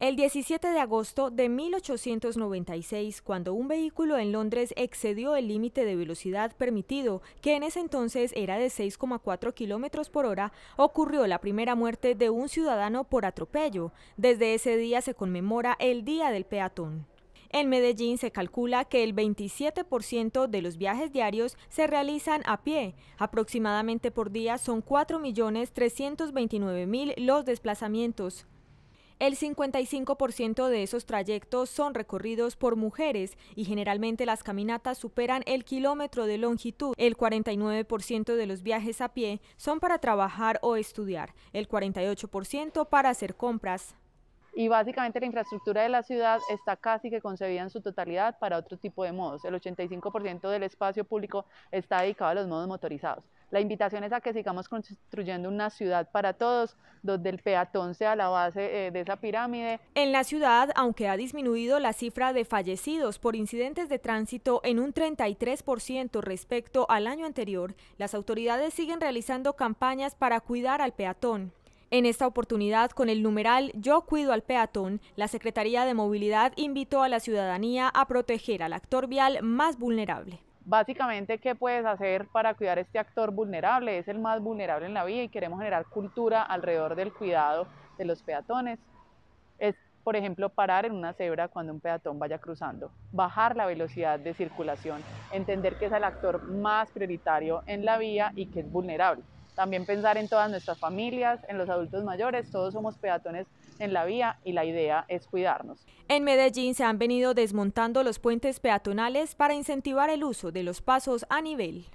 El 17 de agosto de 1896, cuando un vehículo en Londres excedió el límite de velocidad permitido, que en ese entonces era de 6,4 kilómetros por hora, ocurrió la primera muerte de un ciudadano por atropello. Desde ese día se conmemora el Día del Peatón. En Medellín se calcula que el 27% de los viajes diarios se realizan a pie. Aproximadamente por día son 4.329.000 los desplazamientos. El 55% de esos trayectos son recorridos por mujeres y generalmente las caminatas superan el kilómetro de longitud. El 49% de los viajes a pie son para trabajar o estudiar, el 48% para hacer compras. Y básicamente la infraestructura de la ciudad está casi que concebida en su totalidad para otro tipo de modos. El 85% del espacio público está dedicado a los modos motorizados. La invitación es a que sigamos construyendo una ciudad para todos, donde el peatón sea la base eh, de esa pirámide. En la ciudad, aunque ha disminuido la cifra de fallecidos por incidentes de tránsito en un 33% respecto al año anterior, las autoridades siguen realizando campañas para cuidar al peatón. En esta oportunidad, con el numeral Yo cuido al peatón, la Secretaría de Movilidad invitó a la ciudadanía a proteger al actor vial más vulnerable. Básicamente, ¿qué puedes hacer para cuidar a este actor vulnerable? Es el más vulnerable en la vía y queremos generar cultura alrededor del cuidado de los peatones. Es, por ejemplo, parar en una cebra cuando un peatón vaya cruzando, bajar la velocidad de circulación, entender que es el actor más prioritario en la vía y que es vulnerable. También pensar en todas nuestras familias, en los adultos mayores, todos somos peatones en la vía y la idea es cuidarnos. En Medellín se han venido desmontando los puentes peatonales para incentivar el uso de los pasos a nivel.